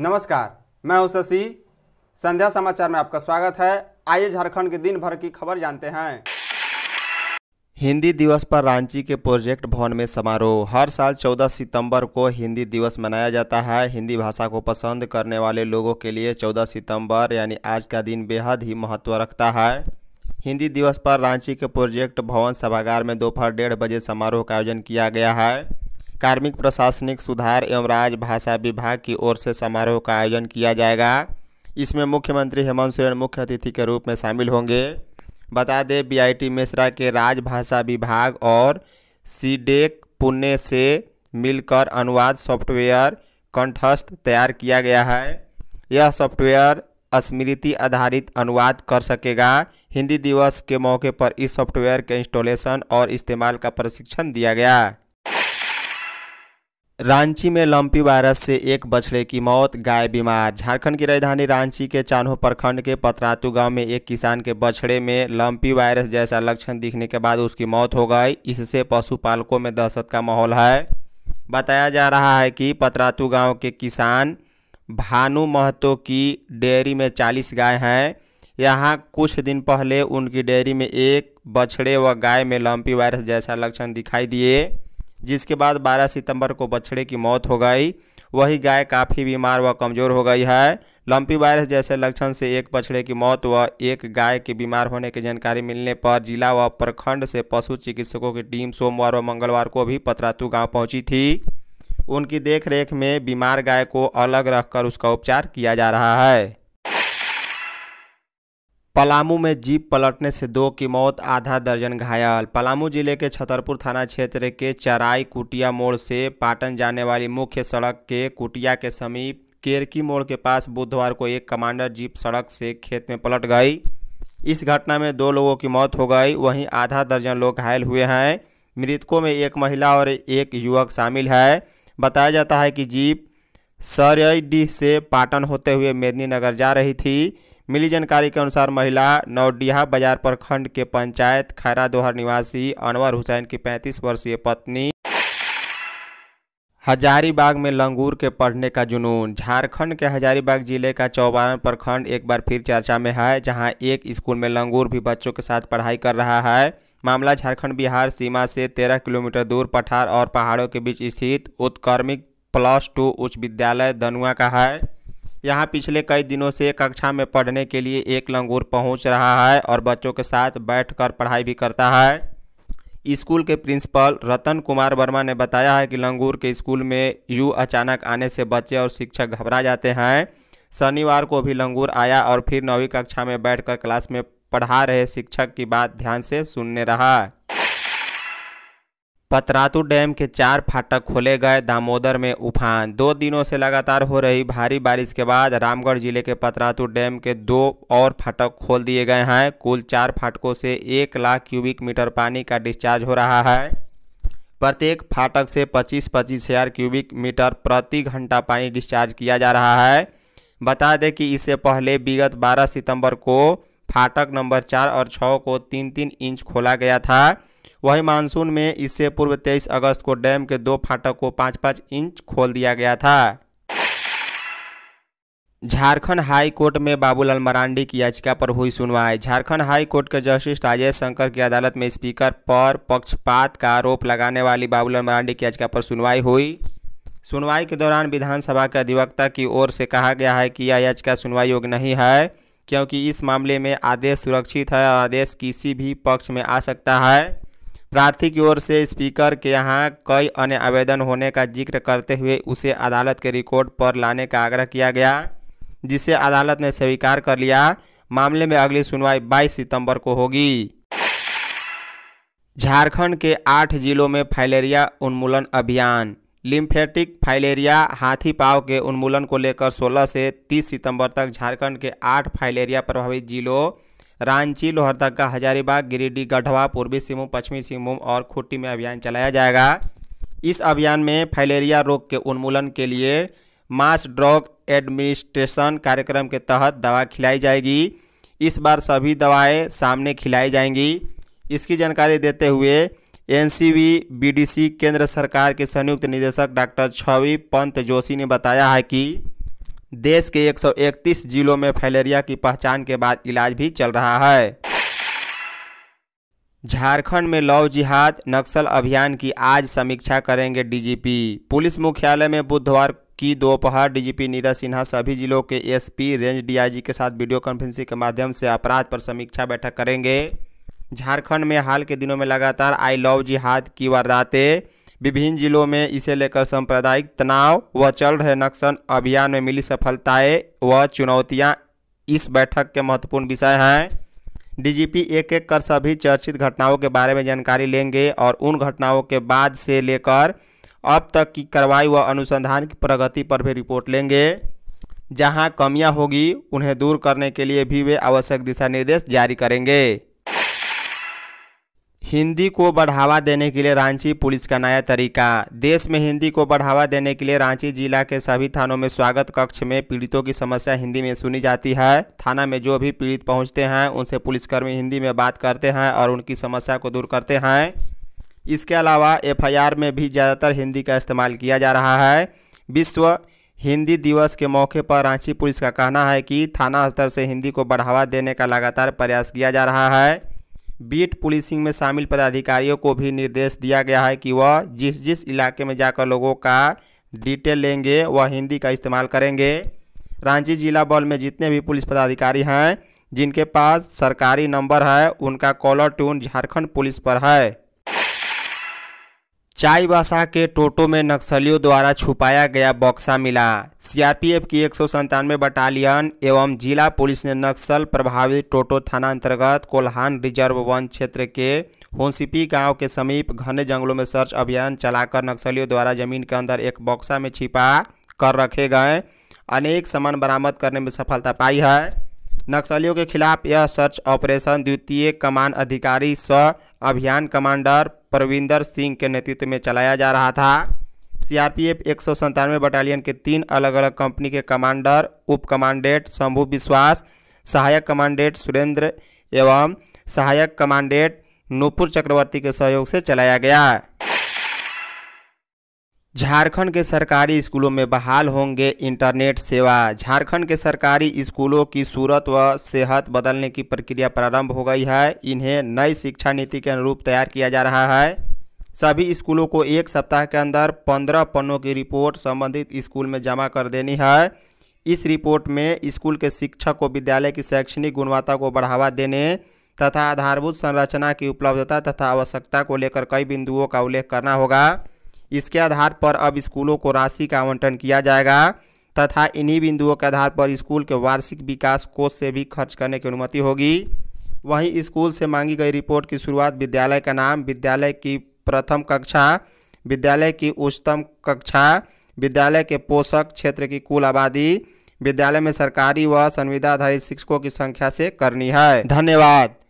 नमस्कार मैं हूं शशि संध्या समाचार में आपका स्वागत है आइए झारखंड के दिन भर की खबर जानते हैं हिंदी दिवस पर रांची के प्रोजेक्ट भवन में समारोह हर साल 14 सितंबर को हिंदी दिवस मनाया जाता है हिंदी भाषा को पसंद करने वाले लोगों के लिए 14 सितंबर यानी आज का दिन बेहद ही महत्व रखता है हिंदी दिवस पर रांची के प्रोजेक्ट भवन सभागार में दोपहर डेढ़ बजे समारोह का आयोजन किया गया है कार्मिक प्रशासनिक सुधार एवं राजभाषा विभाग की ओर से समारोह का आयोजन किया जाएगा इसमें मुख्यमंत्री हेमंत सोरेन मुख्य अतिथि के रूप में शामिल होंगे बता दें बीआईटी मिश्रा के राजभाषा विभाग और सीडेक पुणे से मिलकर अनुवाद सॉफ्टवेयर कंठस्थ तैयार किया गया है यह सॉफ्टवेयर स्मृति आधारित अनुवाद कर सकेगा हिंदी दिवस के मौके पर इस सॉफ्टवेयर के इंस्टॉलेशन और इस्तेमाल का प्रशिक्षण दिया गया रांची में लंपी वायरस से एक बछड़े की मौत गाय बीमार झारखंड की राजधानी रांची के चान्हो प्रखंड के पतरातू गांव में एक किसान के बछड़े में लंपी वायरस जैसा लक्षण दिखने के बाद उसकी मौत हो गई इससे पशुपालकों में दहशत का माहौल है बताया जा रहा है कि पतरातू गांव के किसान भानु महतो की डेयरी में चालीस गाय हैं यहाँ कुछ दिन पहले उनकी डेयरी में एक बछड़े व गाय में लम्पी वायरस जैसा लक्षण दिखाई दिए जिसके बाद 12 सितंबर को बछड़े की मौत हो गई वही गाय काफ़ी बीमार व कमज़ोर हो गई है लम्पी वायरस जैसे लक्षण से एक बछड़े की मौत व एक गाय के बीमार होने की जानकारी मिलने पर जिला व प्रखंड से पशु चिकित्सकों की टीम सोमवार व मंगलवार को भी पतरातू गाँव पहुँची थी उनकी देखरेख में बीमार गाय को अलग रखकर उसका उपचार किया जा रहा है पलामू में जीप पलटने से दो की मौत आधा दर्जन घायल पलामू जिले के छतरपुर थाना क्षेत्र के चराई कुटिया मोड़ से पाटन जाने वाली मुख्य सड़क के कुटिया के समीप केरकी मोड़ के पास बुधवार को एक कमांडर जीप सड़क से खेत में पलट गई इस घटना में दो लोगों की मौत हो गई वहीं आधा दर्जन लोग घायल हुए हैं मृतकों में एक महिला और एक युवक शामिल है बताया जाता है कि जीप सरयडीह से पाटन होते हुए मेदिनीनगर जा रही थी मिली जानकारी के अनुसार महिला नौडीहा बाजार प्रखंड के पंचायत खैरा दोहर निवासी अनवर हुसैन की 35 वर्षीय पत्नी हजारीबाग में लंगूर के पढ़ने का जुनून झारखंड के हजारीबाग जिले का चौबारन प्रखंड एक बार फिर चर्चा में है जहां एक स्कूल में लंगूर भी बच्चों के साथ पढ़ाई कर रहा है मामला झारखंड बिहार सीमा से तेरह किलोमीटर दूर पठार और पहाड़ों के बीच स्थित उत्कर्मिक प्लस टू उच्च विद्यालय दनुआ का है यहाँ पिछले कई दिनों से कक्षा में पढ़ने के लिए एक लंगूर पहुँच रहा है और बच्चों के साथ बैठकर पढ़ाई भी करता है स्कूल के प्रिंसिपल रतन कुमार वर्मा ने बताया है कि लंगूर के स्कूल में यू अचानक आने से बच्चे और शिक्षक घबरा जाते हैं शनिवार को भी लंगूर आया और फिर नौवीं कक्षा में बैठकर क्लास में पढ़ा रहे शिक्षक की बात ध्यान से सुनने रहा पतरातू डैम के चार फाटक खोले गए दामोदर में उफान दो दिनों से लगातार हो रही भारी बारिश के बाद रामगढ़ जिले के पतरातु डैम के दो और फाटक खोल दिए गए हैं कुल चार फाटकों से एक लाख क्यूबिक मीटर पानी का डिस्चार्ज हो रहा है प्रत्येक फाटक से पच्चीस पच्चीस हज़ार क्यूबिक मीटर प्रति घंटा पानी डिस्चार्ज किया जा रहा है बता दें कि इससे पहले विगत 12 सितंबर को फाटक नंबर चार और छः को तीन तीन इंच खोला गया था वही मानसून में इससे पूर्व 23 अगस्त को डैम के दो फाटक को पाँच पाँच इंच खोल दिया गया था झारखंड हाई कोर्ट में बाबूलाल मरांडी की याचिका पर हुई सुनवाई झारखंड हाई कोर्ट के जस्टिस राजेश शंकर की अदालत में स्पीकर पर पक्षपात का आरोप लगाने वाली बाबूलाल मरांडी की याचिका पर सुनवाई हुई सुनवाई के दौरान विधानसभा के अधिवक्ता की ओर से कहा गया है कि यह याचिका सुनवाई योग्य नहीं है क्योंकि इस मामले में आदेश सुरक्षित है और आदेश किसी भी पक्ष में आ सकता है प्रार्थी की ओर से स्पीकर के यहाँ कई अन्य आवेदन होने का जिक्र करते हुए उसे अदालत के रिकॉर्ड पर लाने का आग्रह किया गया जिसे अदालत ने स्वीकार कर लिया मामले में अगली सुनवाई 22 सितंबर को होगी झारखंड के आठ जिलों में फाइलेरिया उन्मूलन अभियान लिम्फेटिक फाइलेरिया हाथी पाव के उन्मूलन को लेकर 16 से 30 सितंबर तक झारखंड के आठ फाइलेरिया प्रभावित जिलों रांची लोहरदगा हजारीबाग गिरिडीह गढ़वा पूर्वी सिंहभूम पश्चिमी सिंहभूम और खुट्टी में अभियान चलाया जाएगा इस अभियान में फाइलेरिया रोग के उन्मूलन के लिए मास ड्रग एडमिनिस्ट्रेशन कार्यक्रम के तहत दवा खिलाई जाएगी इस बार सभी दवाएं सामने खिलाई जाएंगी इसकी जानकारी देते हुए एनसीबी बीडीसी केंद्र सरकार के संयुक्त निदेशक डॉक्टर छवि पंत जोशी ने बताया है कि देश के 131 जिलों में फैलेरिया की पहचान के बाद इलाज भी चल रहा है झारखंड में लव जिहाद नक्सल अभियान की आज समीक्षा करेंगे डीजीपी पुलिस मुख्यालय में बुधवार की दोपहर डीजीपी नीरज सिन्हा सभी जिलों के एसपी रेंज डीआईजी के साथ वीडियो कॉन्फ्रेंसिंग के माध्यम से अपराध पर समीक्षा बैठक करेंगे झारखंड में हाल के दिनों में लगातार आई लव जिहाद की वारदातें विभिन्न जिलों में इसे लेकर सांप्रदायिक तनाव व चल रहे नक्सल अभियान में मिली सफलताएं व चुनौतियां इस बैठक के महत्वपूर्ण विषय हैं डीजीपी एक एक कर सभी चर्चित घटनाओं के बारे में जानकारी लेंगे और उन घटनाओं के बाद से लेकर अब तक की कार्रवाई व अनुसंधान की प्रगति पर भी रिपोर्ट लेंगे जहां कमियां होगी उन्हें दूर करने के लिए भी वे आवश्यक दिशा निर्देश जारी करेंगे हिंदी को बढ़ावा देने के लिए रांची पुलिस का नया तरीका देश में हिंदी को बढ़ावा देने के लिए रांची जिला के सभी थानों में स्वागत कक्ष में पीड़ितों की समस्या हिंदी में सुनी जाती है थाना में जो भी पीड़ित पहुंचते हैं उनसे पुलिसकर्मी हिंदी में बात करते हैं और उनकी समस्या को दूर करते हैं इसके अलावा एफ में भी ज़्यादातर हिंदी का इस्तेमाल किया जा रहा है विश्व हिंदी दिवस के मौके पर रांची पुलिस का कहना है कि थाना स्तर से हिंदी को बढ़ावा देने का लगातार प्रयास किया जा रहा है बीट पुलिसिंग में शामिल पदाधिकारियों को भी निर्देश दिया गया है कि वह जिस जिस इलाके में जाकर लोगों का डिटेल लेंगे वह हिंदी का इस्तेमाल करेंगे रांची जिला बल में जितने भी पुलिस पदाधिकारी हैं जिनके पास सरकारी नंबर है उनका कॉलर ट्यून झारखंड पुलिस पर है चाईबासा के टोटो में नक्सलियों द्वारा छुपाया गया बक्सा मिला सीआरपीएफ की एक बटालियन एवं जिला पुलिस ने नक्सल प्रभावित टोटो थाना अंतर्गत कोल्हान रिजर्व वन क्षेत्र के होनसिपी गांव के समीप घने जंगलों में सर्च अभियान चलाकर नक्सलियों द्वारा जमीन के अंदर एक बक्सा में छिपा कर रखे गए अनेक सामान बरामद करने में सफलता पाई है नक्सलियों के खिलाफ यह सर्च ऑपरेशन द्वितीय कमान अधिकारी स्व अभियान कमांडर परविंदर सिंह के नेतृत्व में चलाया जा रहा था सीआरपीएफ एक सौ संतानवे बटालियन के तीन अलग अलग कंपनी के कमांडर उप कमांडेंट शंभु विश्वास सहायक कमांडेंट सुरेंद्र एवं सहायक कमांडेंट नूपुर चक्रवर्ती के सहयोग से चलाया गया झारखंड के सरकारी स्कूलों में बहाल होंगे इंटरनेट सेवा झारखंड के सरकारी स्कूलों की सूरत व सेहत बदलने की प्रक्रिया प्रारंभ हो गई है इन्हें नई शिक्षा नीति के अनुरूप तैयार किया जा रहा है सभी स्कूलों को एक सप्ताह के अंदर पंद्रह पन्नों की रिपोर्ट संबंधित स्कूल में जमा कर देनी है इस रिपोर्ट में स्कूल के शिक्षक को विद्यालय की शैक्षणिक गुणवत्ता को बढ़ावा देने तथा आधारभूत संरचना की उपलब्धता तथा आवश्यकता को लेकर कई बिंदुओं का उल्लेख करना होगा इसके आधार पर अब स्कूलों को राशि का आवंटन किया जाएगा तथा इन्हीं बिंदुओं के आधार पर स्कूल के वार्षिक विकास कोष से भी खर्च करने की अनुमति होगी वहीं स्कूल से मांगी गई रिपोर्ट की शुरुआत विद्यालय का नाम विद्यालय की प्रथम कक्षा विद्यालय की उच्चतम कक्षा विद्यालय के पोषक क्षेत्र की कुल आबादी विद्यालय में सरकारी व संविदा आधारित शिक्षकों की संख्या से करनी है धन्यवाद